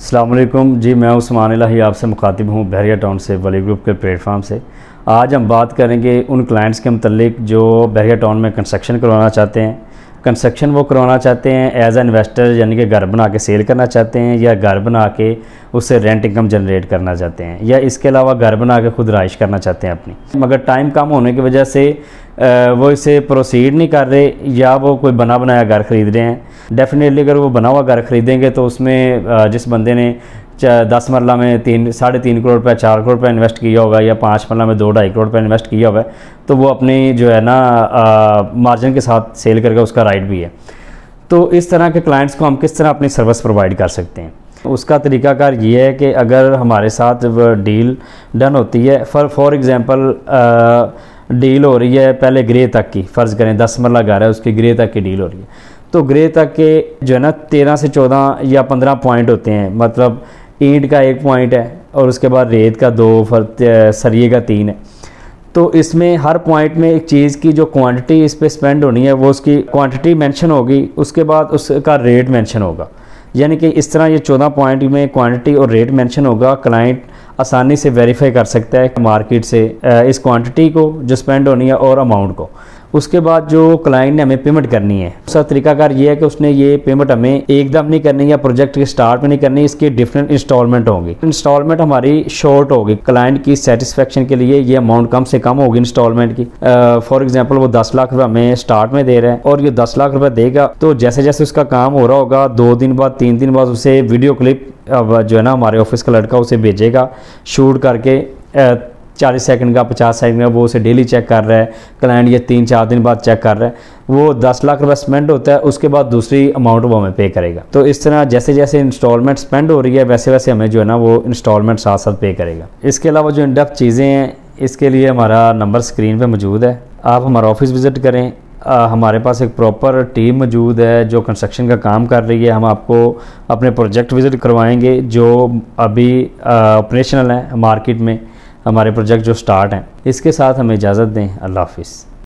अल्लाम जी मैं उस्मान लाही आपसे मुखातिब हूँ बहरिया टाउन से वली ग्रुप के प्लेटफार्म से आज हम बात करेंगे उन क्लाइंट्स के मतलब जो बहरिया टाउन में कंस्ट्रक्शन करवाना चाहते हैं कंस्ट्रक्शन वो करवाना चाहते हैं एज ए इन्वेस्टर यानी कि घर बना के सेल करना चाहते हैं या घर बना के उससे रेंट इनकम जनरेट करना चाहते हैं या इसके अलावा घर बना के खुद राइश करना चाहते हैं अपनी मगर टाइम कम होने की वजह से वो इसे प्रोसीड नहीं कर रहे या वो कोई बना बनाया घर ख़रीद रहे हैं डेफिनेटली अगर वो बना हुआ घर ख़रीदेंगे तो उसमें जिस बंदे ने दस मरला में तीन साढ़े तीन करोड़ रुपया चार करोड़ रुपया इन्वेस्ट किया होगा या पाँच मरला में दो ढाई करोड़ रुपया इन्वेस्ट किया होगा तो वो अपनी जो है ना मार्जिन के साथ सेल करके उसका राइट भी है तो इस तरह के क्लाइंट्स को हम किस तरह अपनी सर्विस प्रोवाइड कर सकते हैं उसका तरीकाकार ये है कि अगर हमारे साथ डील डन होती है फॉर फॉर एग्ज़ाम्पल डील हो रही है पहले ग्रे तक की फ़र्ज़ करें दस मरला घर है उसकी ग्रे तक की डील हो रही है तो ग्रे तक के जो है ना तेरह से चौदह या पंद्रह पॉइंट होते हैं मतलब ईंट का एक पॉइंट है और उसके बाद रेत का दो फर सरिए का तीन है तो इसमें हर पॉइंट में एक चीज़ की जो क्वांटिटी इस पर स्पेंड होनी है वो उसकी क्वांटिटी मेंशन होगी उसके बाद उसका रेट मेंशन होगा यानी कि इस तरह ये चौदह पॉइंट में क्वांटिटी और रेट मेंशन होगा क्लाइंट आसानी से वेरीफाई कर सकता है मार्केट से इस क्वांटिटी को जो स्पेंड होनी है और अमाउंट को उसके बाद जो क्लाइंट ने हमें पेमेंट करनी है उसका तरीकाकार ये है कि उसने ये पेमेंट हमें एकदम नहीं करनी या प्रोजेक्ट के स्टार्ट में नहीं करनी इसके डिफरेंट इंस्टॉलमेंट होंगी इंस्टॉलमेंट हमारी शॉर्ट होगी क्लाइंट की सेटिस्फेक्शन के लिए ये अमाउंट कम से कम होगी इंस्टॉलमेंट की फॉर एग्जाम्पल वो दस लाख रुपये हमें स्टार्ट में दे रहे हैं और ये दस लाख रुपये देगा तो जैसे जैसे उसका काम हो रहा होगा दो दिन बाद तीन दिन बाद उसे वीडियो क्लिप अब जो है ना हमारे ऑफिस का लड़का उसे भेजेगा शूट करके चालीस सेकंड का पचास सेकंड का वो उसे डेली चेक कर रहा है क्लाइंट ये तीन चार दिन बाद चेक कर रहा है वो दस लाख रुपये स्पेंड होता है उसके बाद दूसरी अमाउंट वो हमें पे करेगा तो इस तरह जैसे जैसे इंस्टॉलमेंट स्पेंड हो रही है वैसे वैसे हमें जो है ना वो इंस्टॉलमेंट साथ साथ पे करेगा इसके अलावा जो इंडप चीज़ें हैं इसके लिए हमारा नंबर स्क्रीन पर मौजूद है आप हमारा ऑफिस विज़िट करें आ, हमारे पास एक प्रॉपर टीम मौजूद है जो कंस्ट्रक्शन का काम कर रही है हम आपको अपने प्रोजेक्ट विज़िट करवाएंगे जो अभी ऑपरेशनल हैं मार्केट में हमारे प्रोजेक्ट जो स्टार्ट हैं इसके साथ हमें इजाज़त दें अल्लाह हाफिज़